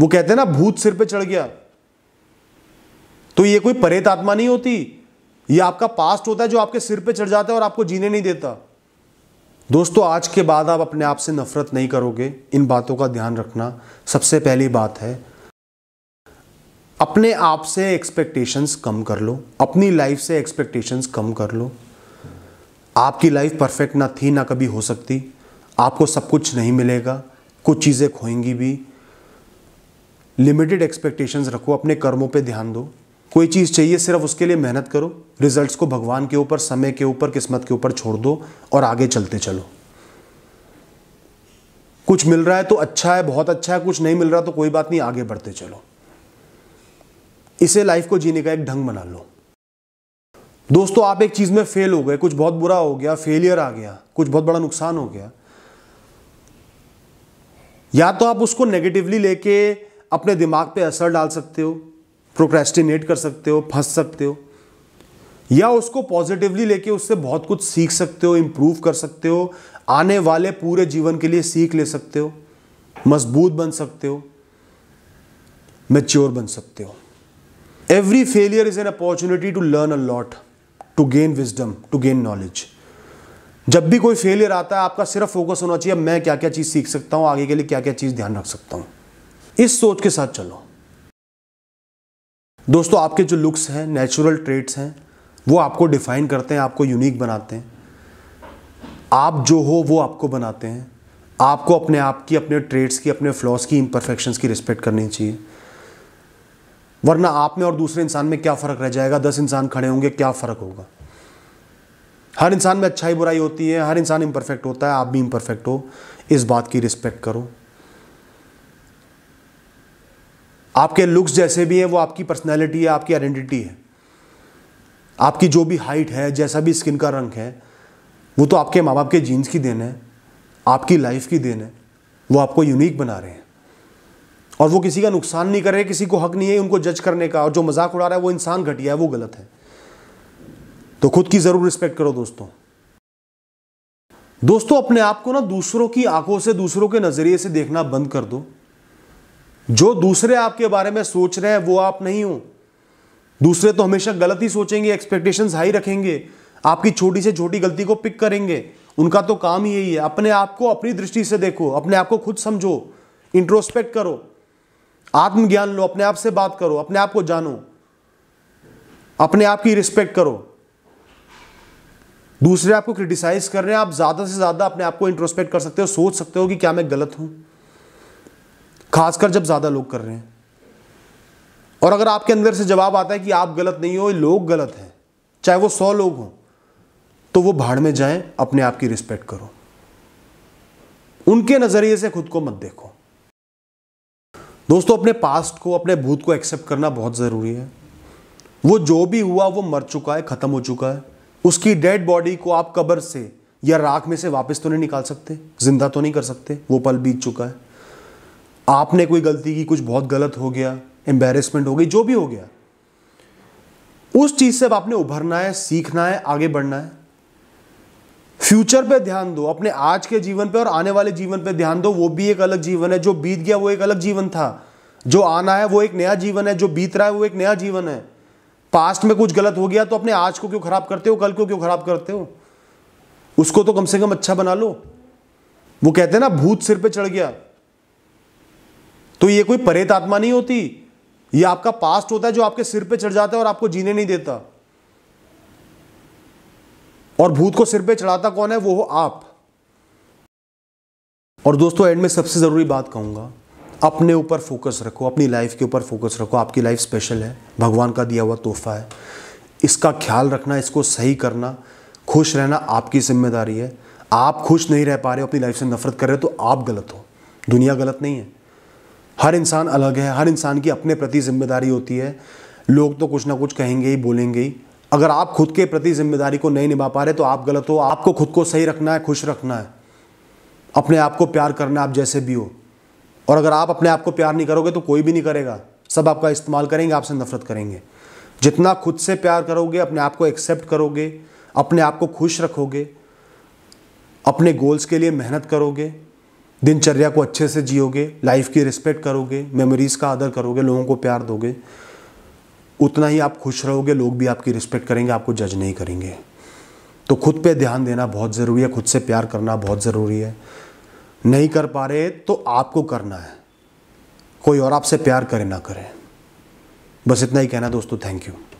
वो कहते हैं ना भूत सिर पे चढ़ गया तो ये कोई परेत आत्मा नहीं होती ये आपका पास्ट होता है जो आपके सिर पे चढ़ जाता है और आपको जीने नहीं देता दोस्तों आज के बाद आप अपने आप से नफरत नहीं करोगे इन बातों का ध्यान रखना सबसे पहली बात है अपने आप से एक्सपेक्टेशंस कम कर लो अपनी लाइफ से एक्सपेक्टेशंस कम कर लो आपकी लाइफ परफेक्ट ना थी ना कभी हो सकती आपको सब कुछ नहीं मिलेगा कुछ चीज़ें खोएंगी भी लिमिटेड एक्सपेक्टेशंस रखो अपने कर्मों पे ध्यान दो कोई चीज़ चाहिए सिर्फ उसके लिए मेहनत करो रिजल्ट्स को भगवान के ऊपर समय के ऊपर किस्मत के ऊपर छोड़ दो और आगे चलते चलो कुछ मिल रहा है तो अच्छा है बहुत अच्छा है कुछ नहीं मिल रहा तो कोई बात नहीं आगे बढ़ते चलो इसे लाइफ को जीने का एक ढंग बना लो दोस्तों आप एक चीज़ में फेल हो गए कुछ बहुत बुरा हो गया फेलियर आ गया कुछ बहुत बड़ा नुकसान हो गया या तो आप उसको नेगेटिवली लेके अपने दिमाग पे असर डाल सकते हो प्रोक्रेस्टिनेट कर सकते हो फंस सकते हो या उसको पॉजिटिवली लेके उससे बहुत कुछ सीख सकते हो इम्प्रूव कर सकते हो आने वाले पूरे जीवन के लिए सीख ले सकते हो मजबूत बन सकते हो मेच्योर बन सकते हो every failure is an opportunity to learn a lot to gain wisdom to gain knowledge जब भी कोई फेलियर आता है आपका सिर्फ फोकस होना चाहिए मैं क्या क्या चीज़ सीख सकता हूँ आगे के लिए क्या क्या चीज़ ध्यान रख सकता हूँ इस सोच के साथ चलो दोस्तों आपके जो लुक्स हैं नेचुरल ट्रेट्स हैं वो आपको डिफाइन करते हैं आपको यूनिक बनाते हैं आप जो हो वो आपको बनाते हैं आपको अपने आप की अपने ट्रेड्स की अपने फ्लॉस की इम्परफेक्शंस की रिस्पेक्ट करनी चाहिए वरना आप में और दूसरे इंसान में क्या फ़र्क रह जाएगा दस इंसान खड़े होंगे क्या फ़र्क होगा हर इंसान में अच्छाई बुराई होती है हर इंसान इम्परफेक्ट होता है आप भी इम्परफेक्ट हो इस बात की रिस्पेक्ट करो आपके लुक्स जैसे भी हैं वो आपकी पर्सनैलिटी है आपकी आइडेंटिटी है आपकी जो भी हाइट है जैसा भी स्किन का रंग है वो तो आपके माँ बाप के जीन्स की देन है आपकी लाइफ की देन है वो आपको यूनिक बना रहे हैं और वो किसी का नुकसान नहीं कर रहे किसी को हक नहीं है उनको जज करने का और जो मजाक उड़ा रहा है वो इंसान घटिया है वो गलत है तो खुद की ज़रूर रिस्पेक्ट करो दोस्तों दोस्तों अपने आप को ना दूसरों की आंखों से दूसरों के नज़रिए से देखना बंद कर दो जो दूसरे आपके बारे में सोच रहे हैं वो आप नहीं हो दूसरे तो हमेशा गलत ही सोचेंगे एक्सपेक्टेशंस हाई रखेंगे आपकी छोटी से छोटी गलती को पिक करेंगे उनका तो काम ही यही है अपने आप को अपनी दृष्टि से देखो अपने आप को खुद समझो इंट्रोस्पेक्ट करो आत्मज्ञान लो अपने आप से बात करो अपने आप को जानो अपने आप की रिस्पेक्ट करो दूसरे आपको क्रिटिसाइज कर रहे हैं आप ज़्यादा से ज़्यादा अपने आप को इंट्रोस्पेक्ट कर सकते हो सोच सकते हो कि क्या मैं गलत हूं खासकर जब ज़्यादा लोग कर रहे हैं और अगर आपके अंदर से जवाब आता है कि आप गलत नहीं हो लोग गलत हैं चाहे वो सौ लोग हों तो वो भाड़ में जाएं अपने आप की रिस्पेक्ट करो उनके नज़रिए से खुद को मत देखो दोस्तों अपने पास्ट को अपने भूत को एक्सेप्ट करना बहुत ज़रूरी है वो जो भी हुआ वो मर चुका है ख़त्म हो चुका है उसकी डेड बॉडी को आप कब्र से या राख में से वापस तो नहीं निकाल सकते ज़िंदा तो नहीं कर सकते वो पल बीत चुका है आपने कोई गलती की कुछ बहुत गलत हो गया एम्बेरसमेंट हो गई जो भी हो गया उस चीज से अब आपने उभरना है सीखना है आगे बढ़ना है फ्यूचर पे ध्यान दो अपने आज के जीवन पे और आने वाले जीवन पे ध्यान दो वो भी एक अलग जीवन है जो बीत गया वो एक अलग जीवन था जो आना है वो एक नया जीवन है जो बीत रहा है वो एक नया जीवन है पास्ट में कुछ गलत हो गया तो अपने आज को क्यों खराब करते हो कल को क्यों खराब करते हो उसको तो कम से कम अच्छा बना लो वो कहते हैं ना भूत सिर पे चढ़ गया तो ये कोई परेत आत्मा नहीं होती ये आपका पास्ट होता है जो आपके सिर पे चढ़ जाता है और आपको जीने नहीं देता और भूत को सिर पे चढ़ाता कौन है वो हो आप और दोस्तों एंड में सबसे ज़रूरी बात कहूंगा अपने ऊपर फोकस रखो अपनी लाइफ के ऊपर फोकस रखो आपकी लाइफ स्पेशल है भगवान का दिया हुआ तोहफा है इसका ख्याल रखना इसको सही करना खुश रहना आपकी जिम्मेदारी है आप खुश नहीं रह पा रहे हो अपनी लाइफ से नफरत कर रहे हो तो आप गलत हो दुनिया गलत नहीं है हर इंसान अलग है हर इंसान की अपने प्रति जिम्मेदारी होती है लोग तो कुछ ना कुछ कहेंगे ही बोलेंगे ही अगर आप खुद के प्रति जिम्मेदारी को नहीं निभा पा रहे तो आप गलत हो आपको खुद को सही रखना है खुश रखना है अपने आप को प्यार करना आप जैसे भी हो और अगर आप अपने आप को प्यार नहीं करोगे तो कोई भी नहीं करेगा सब आपका इस्तेमाल करेंगे आपसे नफरत करेंगे जितना खुद से प्यार करोगे अपने आप को एक्सेप्ट करोगे अपने आप को खुश रखोगे अपने गोल्स के लिए मेहनत करोगे दिनचर्या को अच्छे से जियोगे लाइफ की रिस्पेक्ट करोगे मेमोरीज़ का आदर करोगे लोगों को प्यार दोगे उतना ही आप खुश रहोगे लोग भी आपकी रिस्पेक्ट करेंगे आपको जज नहीं करेंगे तो खुद पे ध्यान देना बहुत ज़रूरी है खुद से प्यार करना बहुत ज़रूरी है नहीं कर पा रहे तो आपको करना है कोई और आपसे प्यार करे ना करे बस इतना ही कहना दोस्तों थैंक यू